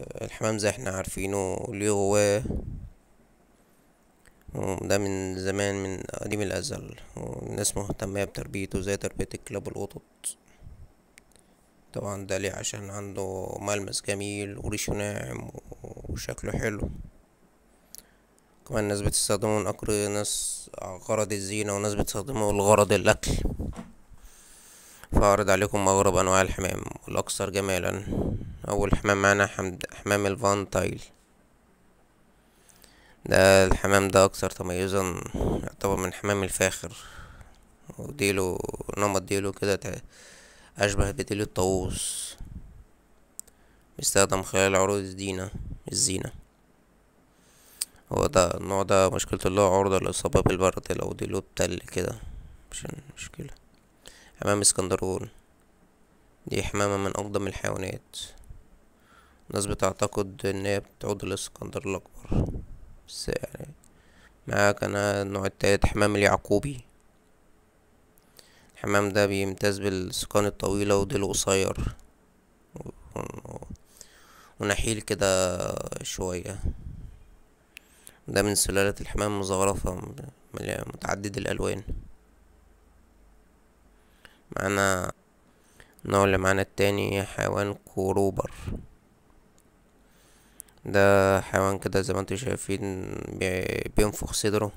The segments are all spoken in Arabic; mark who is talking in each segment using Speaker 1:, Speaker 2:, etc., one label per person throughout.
Speaker 1: الحمام زي احنا عارفينه ليه هو ده من زمان من قديم الأزل والناس مهتمة بتربيته زي تربية الكلاب والقطط طبعا ده ليه عشان عنده ملمس جميل وريشه ناعم وشكله حلو كمان ناس بتستخدمه من ناس غرض الزينة وناس بتستخدمه لغرض الأكل فأعرض عليكم أغرب أنواع الحمام والأكثر جمالا اول حمام معانا حمام الفان تايل ده الحمام ده اكثر تميزا يعتبر من حمام الفاخر وديله نمط ديله كده اشبه بديل الطاووس بيستخدم خلال عروض الزينة الزينة هو ده النوع ده مشكلته اللي هو عرضة للإصابة بالبرد لو ديله بتل كده مش مشكلة حمام اسكندرون دي حمامة من أقدم الحيوانات الناس بتعتقد ان هي بتعود للاسكندر الاكبر بس يعني معاك انا النوع التالت حمام اليعقوبي الحمام ده بيمتاز بالسكان الطويلة وديله قصير ونحيل كده شوية ده من سلالة الحمام المزغرفة متعدد الألوان معانا النوع اللي معانا التاني حيوان كوروبر ده حيوان كده زي ما انتم شايفين بينفخ صدره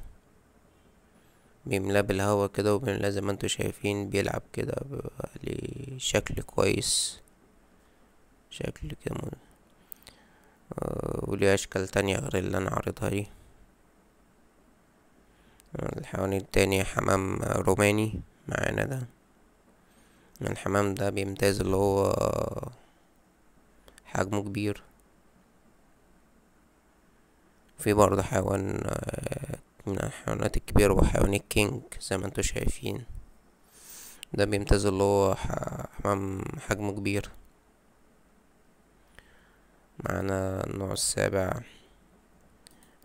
Speaker 1: بيملاه بالهواء كده وبيملاه زي ما انتم شايفين بيلعب كده ليه شكل كويس شكل كده آه وليه اشكال تانية غير اللي انا عارضها دي الحيوان التاني حمام روماني معانا ده الحمام ده بيمتاز اللي هو حجمه كبير في برضه حيوان آه، من الحيوانات الكبيرة وحيوان الكينج زي ما انتوا شايفين ده بيمتاز اللي هو حمام حجمه كبير معانا النوع السابع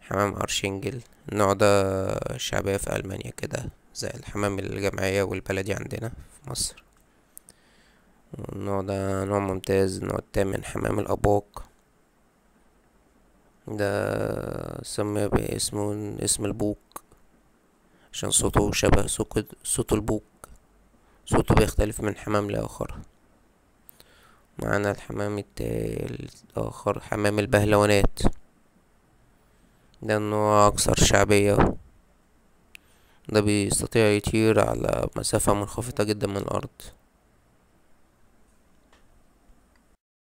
Speaker 1: حمام أرشنجل النوع ده شعبية في ألمانيا كده زي الحمام الجمعية والبلدي عندنا في مصر النوع ده نوع ممتاز النوع التامن حمام الابوك ده سمي باسم اسم البوك عشان صوته شبه صوت البوك صوته بيختلف من حمام لآخر معانا الحمام الآخر حمام البهلوانات ده النوع أكثر شعبية ده بيستطيع يطير على مسافة منخفضة جدا من الأرض